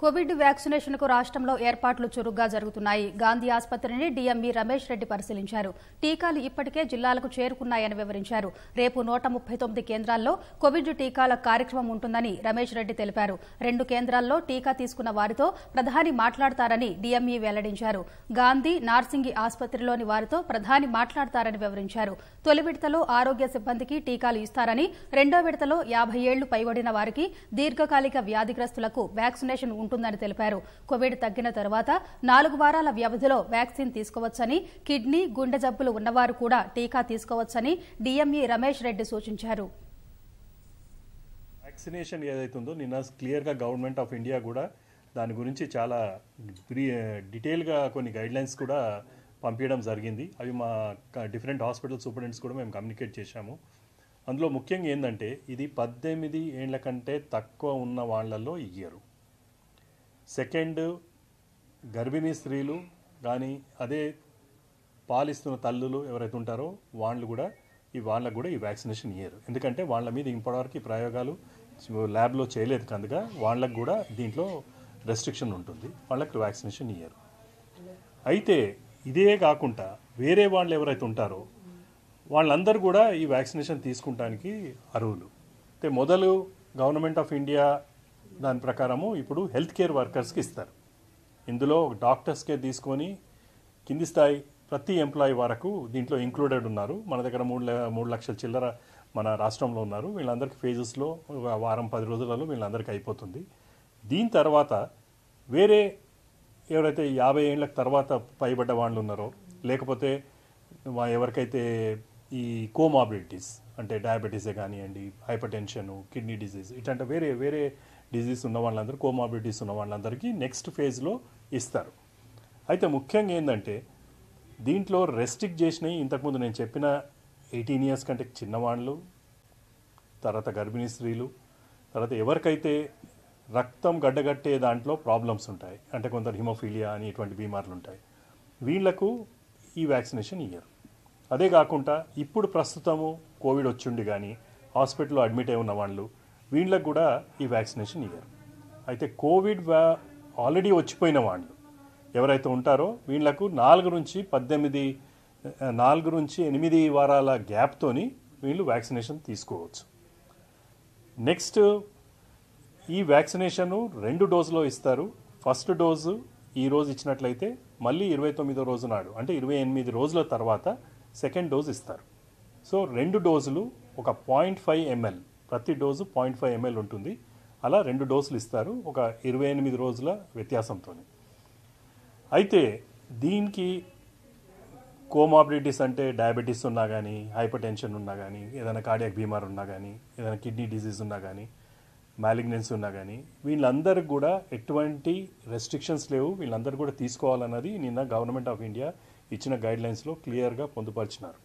Covid వ్యాక్సినేషన్కు రాష్ట్రంలో ఏర్పాట్లు చురుగ్గా జరుగుతున్నాయి గాంధీ ఆసుపత్రిని డీఎంఈ రమేష్ రెడ్డి పరిశీలించారు టీకాలు ఇప్పటికే జిల్లాలకు చేరుకున్నాయని వివరించారు రేపు నూట ముప్పై తొమ్మిది కేంద్రాల్లో కోవిడ్ టీకాల కార్యక్రమం ఉంటుందని రమేష్ రెడ్డి తెలిపారు రెండు కేంద్రాల్లో టీకా తీసుకున్న వారితో ప్రధాని మాట్లాడతారని డీఎంఈ వెల్లడించారు గాంధీ నార్సింగి ఆసుపత్రిలోని వారితో ప్రధాని మాట్లాడతారని వివరించారు తొలి విడతలో ఆరోగ్య సిబ్బందికి టీకాలు ఇస్తారని రెండో విడతలో యాభై ఏళ్లు పైబడిన వారికి దీర్ఘకాలిక వ్యాధిగ్రస్తులకు వ్యాక్సినేషన్ ఉంటుందని తెలిపారు కోవిడ్ తగ్గిన తర్వాత నాలుగు వారాల వ్యవధిలో వ్యాక్సిన్ తీసుకోవచ్చని కిడ్నీ గుండె జబ్బులు ఉన్నవారు కూడా టీకా తీసుకోవచ్చని డిఎంఈ రమేష్ రెడ్డి సూచించారు వ్యాక్సినేషన్ ఏదైతుందో నిన్న క్లియర్గా గవర్నమెంట్ ఆఫ్ ఇండియా కూడా దాని గురించి చాలా డీటెయిల్గా కొన్ని గైడ్లైన్స్ కూడా పంపించడం జరిగింది అవి మా డిఫరెంట్ హాస్పిటల్ సూపరింటెంట్స్ కూడా మేము కమ్యూనికేట్ చేశాము అందులో ముఖ్యంగా ఏంటంటే ఇది పద్దెనిమిది ఏళ్ళ కంటే తక్కువ ఉన్న వాళ్ళల్లో ఇయ్యరు సెకండ్ గర్భిణీ స్త్రీలు కానీ అదే పాలిస్తున్న తల్లులు ఎవరైతే ఉంటారో వాళ్ళు కూడా ఈ వాళ్ళకు కూడా ఈ వ్యాక్సినేషన్ ఇయ్యరు ఎందుకంటే వాళ్ళ మీద ఇప్పటివరకు ప్రయోగాలు ల్యాబ్లో చేయలేదు కనుక వాళ్ళకు కూడా దీంట్లో రెస్ట్రిక్షన్ ఉంటుంది వాళ్ళకు వ్యాక్సినేషన్ ఇయ్యరు అయితే ఇదే కాకుండా వేరే వాళ్ళు ఎవరైతే ఉంటారో వాళ్ళందరూ కూడా ఈ వ్యాక్సినేషన్ తీసుకుంటానికి అర్హులు అయితే మొదలు గవర్నమెంట్ ఆఫ్ ఇండియా దాని ప్రకారము ఇప్పుడు హెల్త్ కేర్ వర్కర్స్కి ఇస్తారు ఇందులో డాక్టర్స్కే తీసుకొని కింది స్థాయి ప్రతి ఎంప్లాయి వరకు దీంట్లో ఇంక్లూడెడ్ ఉన్నారు మన దగ్గర మూడు మూడు లక్షల చిల్లర మన రాష్ట్రంలో ఉన్నారు వీళ్ళందరికీ ఫేజెస్లో వారం పది రోజులలో వీళ్ళందరికీ అయిపోతుంది దీని తర్వాత వేరే ఎవరైతే యాభై ఏళ్ళకి తర్వాత పైబడ్డ వాళ్ళు ఉన్నారో లేకపోతే ఎవరికైతే ఈ కోమాబిలిటీస్ అంటే డయాబెటీసే కానివ్వండి హైపర్ టెన్షన్ కిడ్నీ డిసీజ్ ఇట్లాంటి వేరే వేరే డిజీస్ ఉన్న వాళ్ళందరూ కోమాబిలిటీస్ ఉన్న వాళ్ళందరికీ నెక్స్ట్ ఫేజ్లో ఇస్తారు అయితే ముఖ్యంగా ఏంటంటే దీంట్లో రెస్ట్రిక్ట్ చేసినవి ఇంతకుముందు నేను చెప్పిన ఎయిటీన్ ఇయర్స్ కంటే చిన్నవాళ్ళు తర్వాత గర్భిణీ స్త్రీలు తర్వాత ఎవరికైతే రక్తం గడ్డగట్టే దాంట్లో ప్రాబ్లమ్స్ ఉంటాయి అంటే కొంత హిమోఫీలియా అని ఇటువంటి బీమార్లు ఉంటాయి వీళ్లకు ఈ వ్యాక్సినేషన్ ఇయ్యరు అదే కాకుండా ఇప్పుడు ప్రస్తుతము కోవిడ్ వచ్చిండి కానీ హాస్పిటల్లో అడ్మిట్ అయి ఉన్న వాళ్ళు వీళ్ళకు కూడా ఈ వ్యాక్సినేషన్ ఇయ్యారు అయితే కోవిడ్ వ్యా ఆల్రెడీ వచ్చిపోయిన వాళ్ళు ఎవరైతే ఉంటారో వీళ్ళకు నాలుగు నుంచి పద్దెనిమిది నాలుగు నుంచి ఎనిమిది వారాల గ్యాప్తోని వీళ్ళు వ్యాక్సినేషన్ తీసుకోవచ్చు నెక్స్ట్ ఈ వ్యాక్సినేషను రెండు డోసులో ఇస్తారు ఫస్ట్ డోసు ఈ రోజు ఇచ్చినట్లయితే మళ్ళీ ఇరవై తొమ్మిదో రోజు నాడు అంటే ఇరవై ఎనిమిది రోజుల తర్వాత సెకండ్ డోస్ ఇస్తారు సో రెండు డోసులు ఒక పాయింట్ ఫైవ్ ఎంఎల్ ప్రతి డోసు పాయింట్ ఫైవ్ ఎంఎల్ ఉంటుంది అలా రెండు డోసులు ఇస్తారు ఒక ఇరవై ఎనిమిది రోజుల వ్యత్యాసంతో అయితే దీనికి కోమాబిలిటీస్ అంటే డయాబెటీస్ ఉన్నా కానీ హైపర్ టెన్షన్ ఉన్నా కానీ ఏదైనా కార్డియాక్ బీమార్ ఉన్నా కానీ ఏదైనా కిడ్నీ డిసీజ్ ఉన్నా కానీ మ్యాలిగ్నెన్స్ ఉన్నా కానీ వీళ్ళందరికీ కూడా ఎటువంటి రెస్ట్రిక్షన్స్ లేవు వీళ్ళందరూ కూడా తీసుకోవాలన్నది నిన్న గవర్నమెంట్ ఆఫ్ ఇండియా ఇచ్చిన గైడ్లైన్స్లో క్లియర్గా పొందుపరిచినారు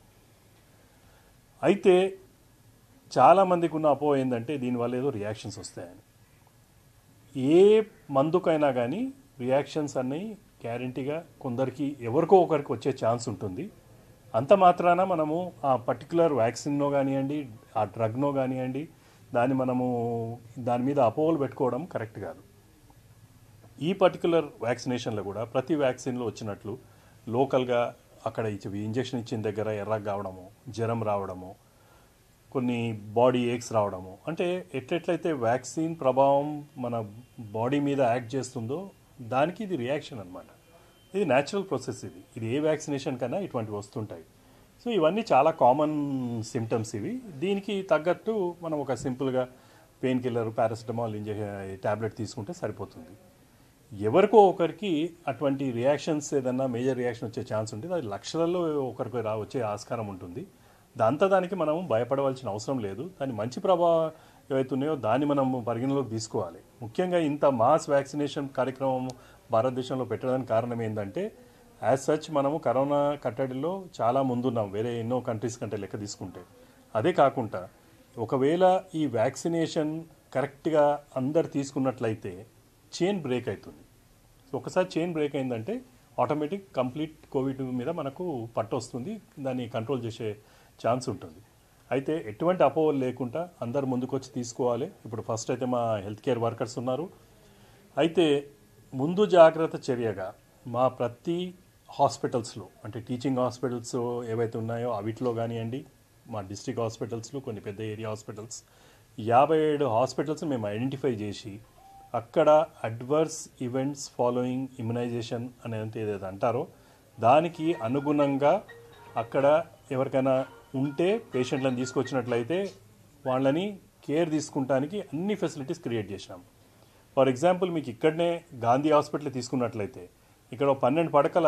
అయితే చాలామందికి ఉన్న అపో ఏంటంటే దీనివల్ల ఏదో రియాక్షన్స్ వస్తాయని ఏ మందుకైనా కానీ రియాక్షన్స్ అన్నీ గ్యారంటీగా కొందరికి ఎవరికో ఒకరికి వచ్చే ఛాన్స్ ఉంటుంది అంత మాత్రాన మనము ఆ పర్టికులర్ వ్యాక్సిన్నో కానివ్వండి ఆ డ్రగ్నో కానివ్వండి దాన్ని మనము దాని మీద అపోవలు పెట్టుకోవడం కరెక్ట్ కాదు ఈ పర్టికులర్ వ్యాక్సినేషన్లో కూడా ప్రతి వ్యాక్సిన్లో వచ్చినట్లు లోకల్గా అక్కడ ఇచ్చి ఇంజెక్షన్ ఇచ్చిన దగ్గర ఎర్రగా కావడము జ్వరం రావడము కొన్ని బాడీ ఏక్స్ రావడము అంటే ఎట్లెట్లయితే వ్యాక్సిన్ ప్రభావం మన బాడీ మీద యాక్ట్ చేస్తుందో దానికి ఇది రియాక్షన్ అనమాట ఇది న్యాచురల్ ప్రాసెస్ ఇది ఇది ఏ వ్యాక్సినేషన్ కన్నా ఇటువంటివి వస్తుంటాయి సో ఇవన్నీ చాలా కామన్ సిమ్టమ్స్ ఇవి దీనికి తగ్గట్టు మనం ఒక సింపుల్గా పెయిన్ కిల్లర్ పారాసిటమాల్ ఇంజ ట్యాబ్లెట్ తీసుకుంటే సరిపోతుంది ఎవరికో ఒకరికి అటువంటి రియాక్షన్స్ ఏదన్నా మేజర్ రియాక్షన్ వచ్చే ఛాన్స్ ఉంటుంది అది లక్షలలో ఒకరికి రా వచ్చే ఆస్కారం ఉంటుంది దాంతో దానికి మనం భయపడవలసిన అవసరం లేదు దాని మంచి ప్రభావం ఏవైతే ఉన్నాయో దాన్ని మనం పరిగణలోకి తీసుకోవాలి ముఖ్యంగా ఇంత మాస్ వ్యాక్సినేషన్ కార్యక్రమం భారతదేశంలో పెట్టడానికి కారణం ఏంటంటే యాజ్ సచ్ మనము కరోనా కట్టడిలో చాలా ముందున్నాం వేరే ఎన్నో కంట్రీస్ కంటే లెక్క తీసుకుంటే అదే కాకుండా ఒకవేళ ఈ వ్యాక్సినేషన్ కరెక్ట్గా అందరు తీసుకున్నట్లయితే చైన్ బ్రేక్ అవుతుంది ఒకసారి చైన్ బ్రేక్ అయిందంటే ఆటోమేటిక్ కంప్లీట్ కోవిడ్ మీద మనకు పట్టు వస్తుంది దాన్ని కంట్రోల్ చేసే ఛాన్స్ ఉంటుంది అయితే ఎటువంటి అపోవలు లేకుండా అందరు ముందుకొచ్చి తీసుకోవాలి ఇప్పుడు ఫస్ట్ అయితే మా హెల్త్ కేర్ వర్కర్స్ ఉన్నారు అయితే ముందు జాగ్రత్త చర్యగా మా ప్రతి హాస్పిటల్స్లో అంటే టీచింగ్ హాస్పిటల్స్ ఏవైతే ఉన్నాయో అవిట్లో కానివ్వండి మా డిస్టిక్ హాస్పిటల్స్లో కొన్ని పెద్ద ఏరియా హాస్పిటల్స్ యాభై ఏడు హాస్పిటల్స్ మేము ఐడెంటిఫై చేసి అక్కడ అడ్వర్స్ ఈవెంట్స్ ఫాలోయింగ్ ఇమ్యునైజేషన్ అనేది ఏదైతే అంటారో దానికి అనుగుణంగా అక్కడ ఎవరికైనా ఉంటే పేషెంట్లను తీసుకొచ్చినట్లయితే వాళ్ళని కేర్ తీసుకుంటానికి అన్ని ఫెసిలిటీస్ క్రియేట్ చేసాం ఫర్ ఎగ్జాంపుల్ మీకు ఇక్కడనే గాంధీ హాస్పిటల్ తీసుకున్నట్లయితే ఇక్కడ పన్నెండు పడకల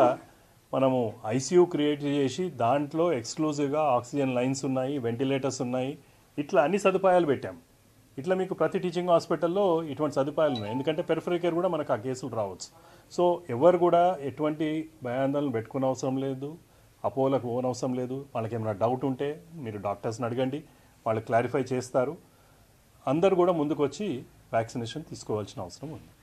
మనము ఐసీయూ క్రియేట్ చేసి దాంట్లో ఎక్స్క్లూజివ్గా ఆక్సిజన్ లైన్స్ ఉన్నాయి వెంటిలేటర్స్ ఉన్నాయి ఇట్లా అన్ని సదుపాయాలు పెట్టాం ఇట్లా మీకు ప్రతి టీచింగ్ హాస్పిటల్లో ఇటువంటి సదుపాయాలు ఉన్నాయి ఎందుకంటే పెరిఫరీ కేర్ కూడా మనకు ఆ కేసులు రావచ్చు సో ఎవరు కూడా ఎటువంటి భయాందోళన పెట్టుకునే అవసరం లేదు అపోలకు ఓన్ అవసరం లేదు వాళ్ళకి ఏమైనా డౌట్ ఉంటే మీరు డాక్టర్స్ని అడగండి వాళ్ళు క్లారిఫై చేస్తారు అందరు కూడా ముందుకు వచ్చి వ్యాక్సినేషన్ తీసుకోవాల్సిన అవసరం ఉంది